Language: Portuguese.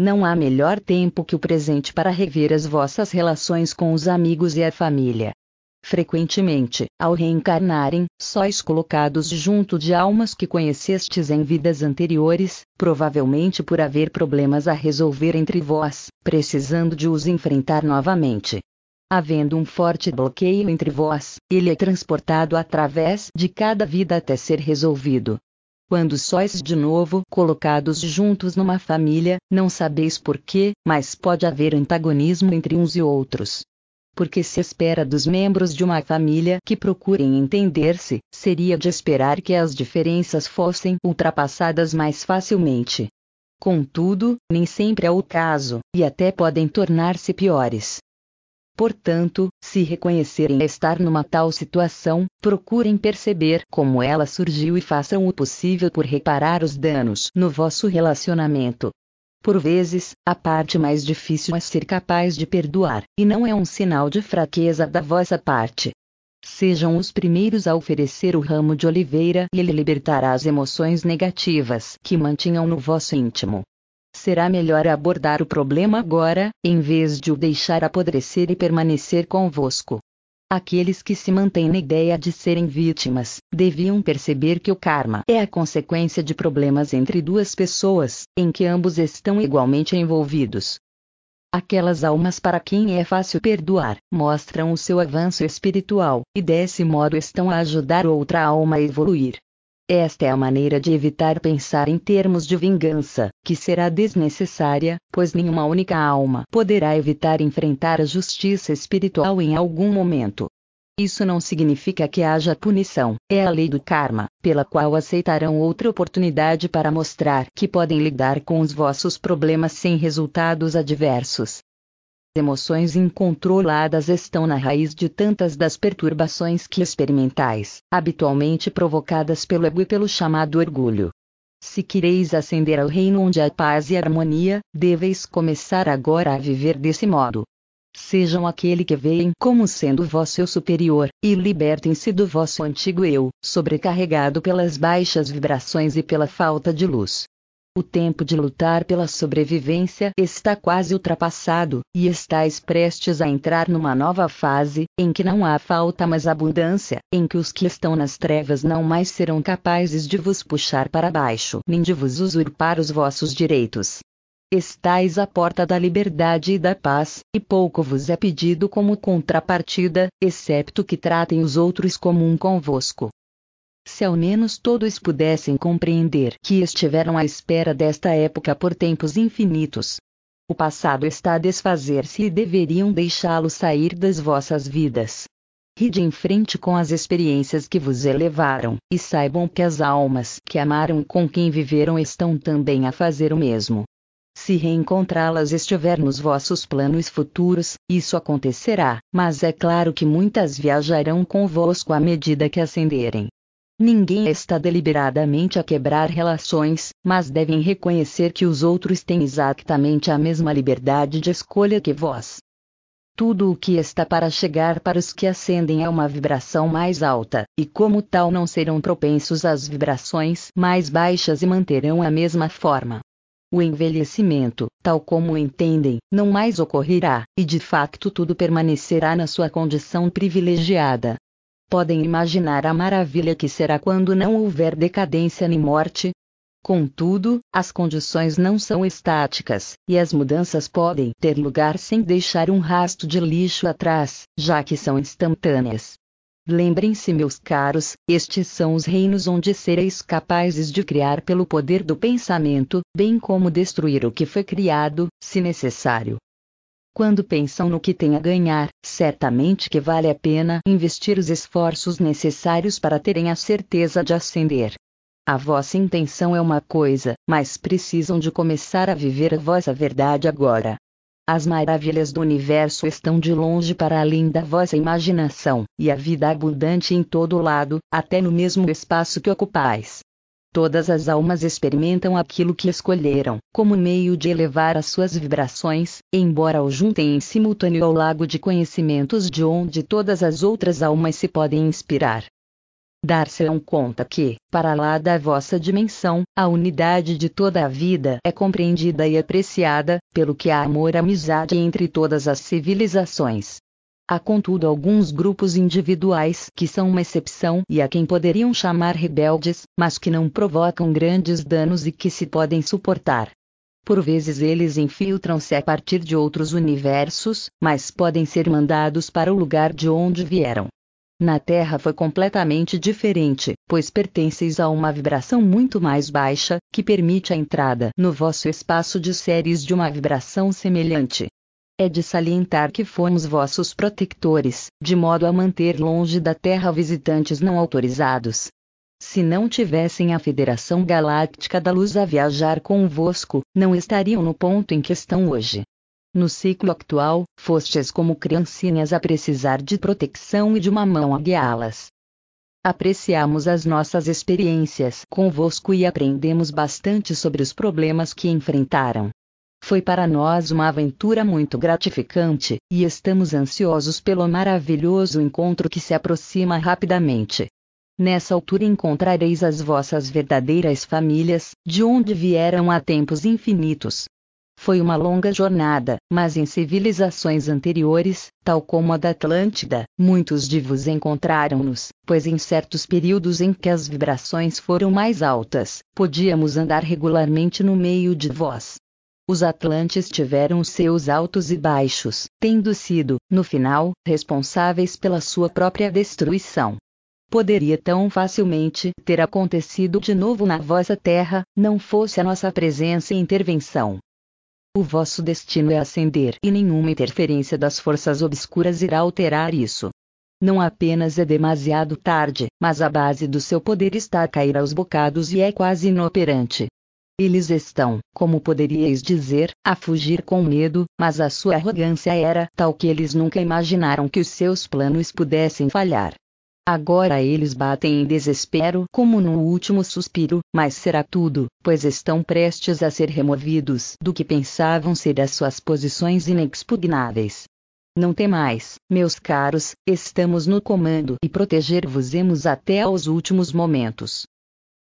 Não há melhor tempo que o presente para rever as vossas relações com os amigos e a família. Frequentemente, ao reencarnarem, sois colocados junto de almas que conhecestes em vidas anteriores, provavelmente por haver problemas a resolver entre vós, precisando de os enfrentar novamente. Havendo um forte bloqueio entre vós, ele é transportado através de cada vida até ser resolvido. Quando sois de novo colocados juntos numa família, não sabeis porquê, mas pode haver antagonismo entre uns e outros. Porque se espera dos membros de uma família que procurem entender-se, seria de esperar que as diferenças fossem ultrapassadas mais facilmente. Contudo, nem sempre é o caso, e até podem tornar-se piores. Portanto, se reconhecerem estar numa tal situação, procurem perceber como ela surgiu e façam o possível por reparar os danos no vosso relacionamento. Por vezes, a parte mais difícil é ser capaz de perdoar, e não é um sinal de fraqueza da vossa parte. Sejam os primeiros a oferecer o ramo de oliveira e ele libertará as emoções negativas que mantinham no vosso íntimo, será melhor abordar o problema agora, em vez de o deixar apodrecer e permanecer convosco. Aqueles que se mantêm na ideia de serem vítimas, deviam perceber que o karma é a consequência de problemas entre duas pessoas, em que ambos estão igualmente envolvidos. Aquelas almas para quem é fácil perdoar, mostram o seu avanço espiritual, e desse modo estão a ajudar outra alma a evoluir. Esta é a maneira de evitar pensar em termos de vingança, que será desnecessária, pois nenhuma única alma poderá evitar enfrentar a justiça espiritual em algum momento. Isso não significa que haja punição, é a lei do karma, pela qual aceitarão outra oportunidade para mostrar que podem lidar com os vossos problemas sem resultados adversos emoções incontroladas estão na raiz de tantas das perturbações que experimentais, habitualmente provocadas pelo ego e pelo chamado orgulho. Se quereis ascender ao reino onde há paz e harmonia, deveis começar agora a viver desse modo. Sejam aquele que veem como sendo vosso eu superior, e libertem-se do vosso antigo eu, sobrecarregado pelas baixas vibrações e pela falta de luz. O tempo de lutar pela sobrevivência está quase ultrapassado, e estáis prestes a entrar numa nova fase, em que não há falta mas abundância, em que os que estão nas trevas não mais serão capazes de vos puxar para baixo, nem de vos usurpar os vossos direitos. Estais à porta da liberdade e da paz, e pouco vos é pedido como contrapartida, excepto que tratem os outros como um convosco se ao menos todos pudessem compreender que estiveram à espera desta época por tempos infinitos. O passado está a desfazer-se e deveriam deixá-lo sair das vossas vidas. Ride em frente com as experiências que vos elevaram, e saibam que as almas que amaram e com quem viveram estão também a fazer o mesmo. Se reencontrá-las estiver nos vossos planos futuros, isso acontecerá, mas é claro que muitas viajarão convosco à medida que ascenderem. Ninguém está deliberadamente a quebrar relações, mas devem reconhecer que os outros têm exatamente a mesma liberdade de escolha que vós. Tudo o que está para chegar para os que ascendem é uma vibração mais alta, e como tal não serão propensos às vibrações mais baixas e manterão a mesma forma. O envelhecimento, tal como entendem, não mais ocorrerá, e de facto tudo permanecerá na sua condição privilegiada, podem imaginar a maravilha que será quando não houver decadência nem morte? Contudo, as condições não são estáticas, e as mudanças podem ter lugar sem deixar um rasto de lixo atrás, já que são instantâneas. Lembrem-se, meus caros, estes são os reinos onde sereis capazes de criar pelo poder do pensamento, bem como destruir o que foi criado, se necessário. Quando pensam no que têm a ganhar, certamente que vale a pena investir os esforços necessários para terem a certeza de ascender. A vossa intenção é uma coisa, mas precisam de começar a viver a vossa verdade agora. As maravilhas do universo estão de longe para além da vossa imaginação, e a vida abundante em todo lado, até no mesmo espaço que ocupais. Todas as almas experimentam aquilo que escolheram, como meio de elevar as suas vibrações, embora o juntem em simultâneo ao lago de conhecimentos de onde todas as outras almas se podem inspirar. Dar-se-ão conta que, para lá da vossa dimensão, a unidade de toda a vida é compreendida e apreciada, pelo que há amor e amizade entre todas as civilizações. Há contudo alguns grupos individuais que são uma exceção e a quem poderiam chamar rebeldes, mas que não provocam grandes danos e que se podem suportar. Por vezes eles infiltram-se a partir de outros universos, mas podem ser mandados para o lugar de onde vieram. Na Terra foi completamente diferente, pois pertenceis a uma vibração muito mais baixa, que permite a entrada no vosso espaço de séries de uma vibração semelhante. É de salientar que fomos vossos protectores, de modo a manter longe da Terra visitantes não autorizados. Se não tivessem a Federação Galáctica da Luz a viajar convosco, não estariam no ponto em que estão hoje. No ciclo actual, fostes como criancinhas a precisar de proteção e de uma mão a guiá-las. Apreciamos as nossas experiências convosco e aprendemos bastante sobre os problemas que enfrentaram. Foi para nós uma aventura muito gratificante, e estamos ansiosos pelo maravilhoso encontro que se aproxima rapidamente. Nessa altura encontrareis as vossas verdadeiras famílias, de onde vieram há tempos infinitos. Foi uma longa jornada, mas em civilizações anteriores, tal como a da Atlântida, muitos de vos encontraram-nos, pois em certos períodos em que as vibrações foram mais altas, podíamos andar regularmente no meio de vós. Os atlantes tiveram seus altos e baixos, tendo sido, no final, responsáveis pela sua própria destruição. Poderia tão facilmente ter acontecido de novo na vossa terra, não fosse a nossa presença e intervenção. O vosso destino é ascender e nenhuma interferência das forças obscuras irá alterar isso. Não apenas é demasiado tarde, mas a base do seu poder está a cair aos bocados e é quase inoperante. Eles estão, como poderíeis dizer, a fugir com medo, mas a sua arrogância era tal que eles nunca imaginaram que os seus planos pudessem falhar. Agora eles batem em desespero como no último suspiro, mas será tudo, pois estão prestes a ser removidos do que pensavam ser as suas posições inexpugnáveis. Não temais, meus caros, estamos no comando e proteger-vos-emos até aos últimos momentos.